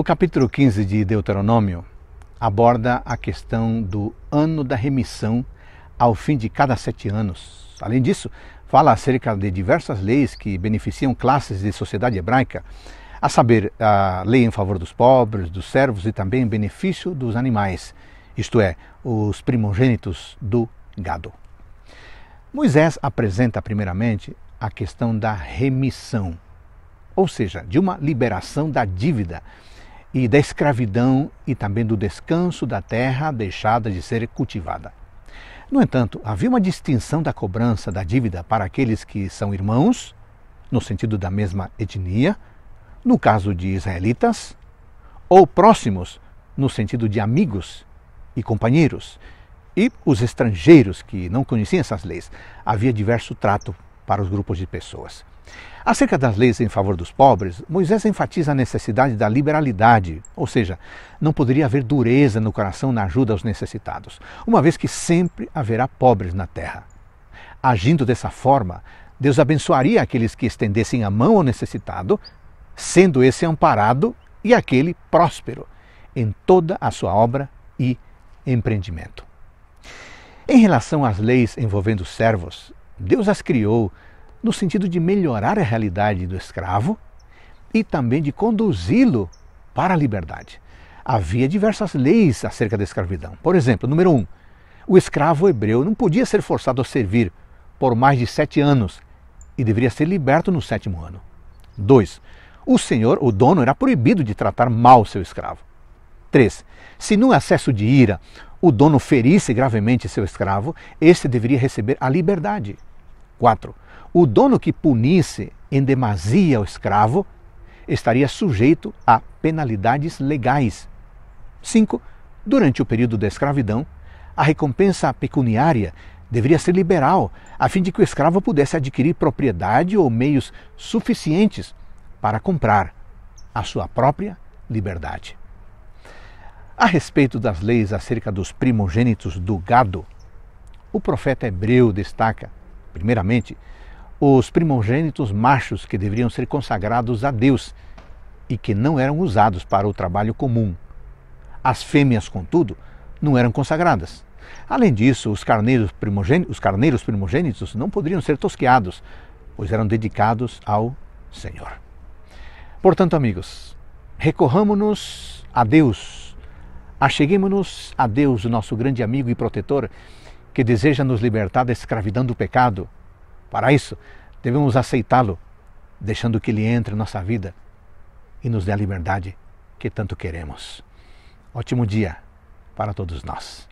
O capítulo 15 de Deuteronômio aborda a questão do ano da remissão ao fim de cada sete anos. Além disso, fala acerca de diversas leis que beneficiam classes de sociedade hebraica, a saber, a lei em favor dos pobres, dos servos e também em benefício dos animais, isto é, os primogênitos do gado. Moisés apresenta primeiramente a questão da remissão, ou seja, de uma liberação da dívida e da escravidão e também do descanso da terra deixada de ser cultivada. No entanto, havia uma distinção da cobrança da dívida para aqueles que são irmãos, no sentido da mesma etnia, no caso de israelitas, ou próximos, no sentido de amigos e companheiros, e os estrangeiros que não conheciam essas leis. Havia diverso trato para os grupos de pessoas. Acerca das leis em favor dos pobres, Moisés enfatiza a necessidade da liberalidade, ou seja, não poderia haver dureza no coração na ajuda aos necessitados, uma vez que sempre haverá pobres na terra. Agindo dessa forma, Deus abençoaria aqueles que estendessem a mão ao necessitado, sendo esse amparado e aquele próspero em toda a sua obra e empreendimento. Em relação às leis envolvendo servos, Deus as criou no sentido de melhorar a realidade do escravo e também de conduzi-lo para a liberdade. Havia diversas leis acerca da escravidão. Por exemplo, número um, o escravo hebreu não podia ser forçado a servir por mais de sete anos e deveria ser liberto no sétimo ano. Dois, o senhor, o dono, era proibido de tratar mal seu escravo. Três, se num acesso de ira o dono ferisse gravemente seu escravo, este deveria receber a liberdade. 4. O dono que punisse em demasia o escravo estaria sujeito a penalidades legais. 5. Durante o período da escravidão, a recompensa pecuniária deveria ser liberal, a fim de que o escravo pudesse adquirir propriedade ou meios suficientes para comprar a sua própria liberdade. A respeito das leis acerca dos primogênitos do gado, o profeta hebreu destaca primeiramente, os primogênitos machos que deveriam ser consagrados a Deus e que não eram usados para o trabalho comum. As fêmeas, contudo, não eram consagradas. Além disso, os carneiros, os carneiros primogênitos não poderiam ser tosqueados, pois eram dedicados ao Senhor. Portanto, amigos, recorramos-nos a Deus, acheguemos-nos a Deus, o nosso grande amigo e protetor, que deseja nos libertar da escravidão do pecado. Para isso, devemos aceitá-lo, deixando que ele entre em nossa vida e nos dê a liberdade que tanto queremos. Ótimo dia para todos nós.